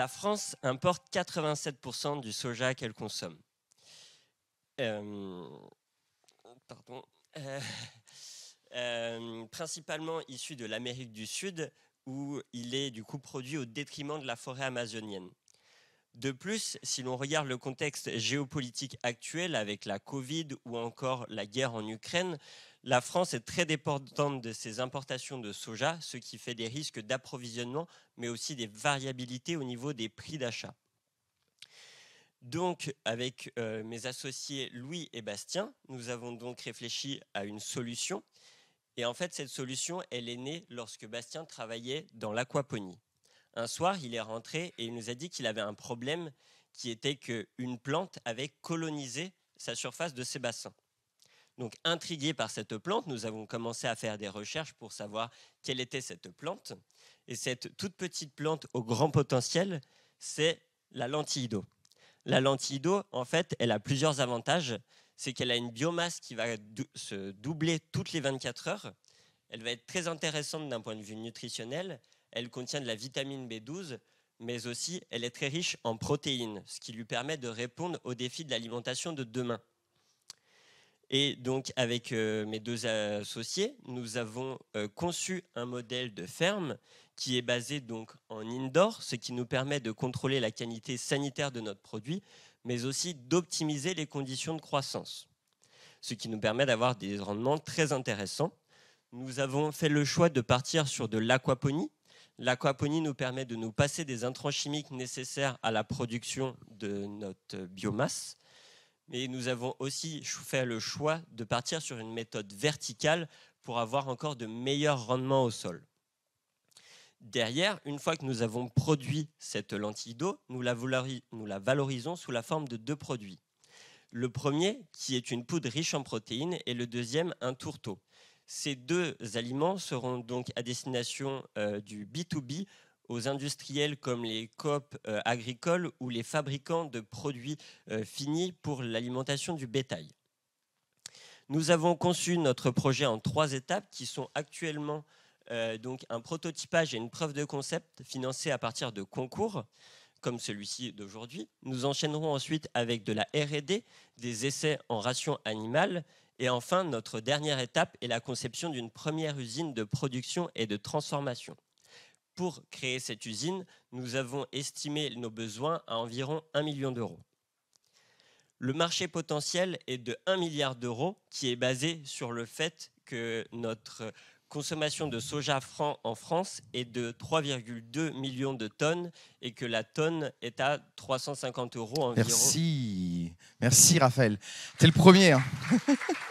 la France importe 87% du soja qu'elle consomme. Euh, euh, euh, principalement issu de l'Amérique du Sud, où il est du coup produit au détriment de la forêt amazonienne. De plus, si l'on regarde le contexte géopolitique actuel avec la Covid ou encore la guerre en Ukraine, la France est très dépendante de ses importations de soja, ce qui fait des risques d'approvisionnement, mais aussi des variabilités au niveau des prix d'achat. Donc, avec euh, mes associés Louis et Bastien, nous avons donc réfléchi à une solution. Et en fait, cette solution, elle est née lorsque Bastien travaillait dans l'aquaponie. Un soir, il est rentré et il nous a dit qu'il avait un problème qui était qu'une plante avait colonisé sa surface de ses bassins. Donc, intrigués par cette plante, nous avons commencé à faire des recherches pour savoir quelle était cette plante. Et cette toute petite plante au grand potentiel, c'est la lentille d'eau. La lentille d'eau, en fait, elle a plusieurs avantages. C'est qu'elle a une biomasse qui va se doubler toutes les 24 heures. Elle va être très intéressante d'un point de vue nutritionnel. Elle contient de la vitamine B12, mais aussi elle est très riche en protéines, ce qui lui permet de répondre aux défis de l'alimentation de demain. Et donc, avec euh, mes deux associés, nous avons euh, conçu un modèle de ferme qui est basé donc en indoor, ce qui nous permet de contrôler la qualité sanitaire de notre produit, mais aussi d'optimiser les conditions de croissance, ce qui nous permet d'avoir des rendements très intéressants. Nous avons fait le choix de partir sur de l'aquaponie. L'aquaponie nous permet de nous passer des intrants chimiques nécessaires à la production de notre biomasse mais nous avons aussi fait le choix de partir sur une méthode verticale pour avoir encore de meilleurs rendements au sol. Derrière, une fois que nous avons produit cette lentille d'eau, nous la, valorisons sous la forme de deux produits. Le premier, qui est une poudre riche en protéines, et le deuxième, un tourteau. Ces deux aliments seront donc à destination euh, du B2B aux industriels comme les coop euh, agricoles ou les fabricants de produits euh, finis pour l'alimentation du bétail. Nous avons conçu notre projet en trois étapes qui sont actuellement euh, donc un prototypage et une preuve de concept financés à partir de concours comme celui-ci d'aujourd'hui. Nous enchaînerons ensuite avec de la RD, des essais en ration animale. Et enfin, notre dernière étape est la conception d'une première usine de production et de transformation. Pour créer cette usine, nous avons estimé nos besoins à environ 1 million d'euros. Le marché potentiel est de 1 milliard d'euros qui est basé sur le fait que notre consommation de soja franc en France est de 3,2 millions de tonnes et que la tonne est à 350 euros environ. Merci, merci Raphaël. es le premier. Hein.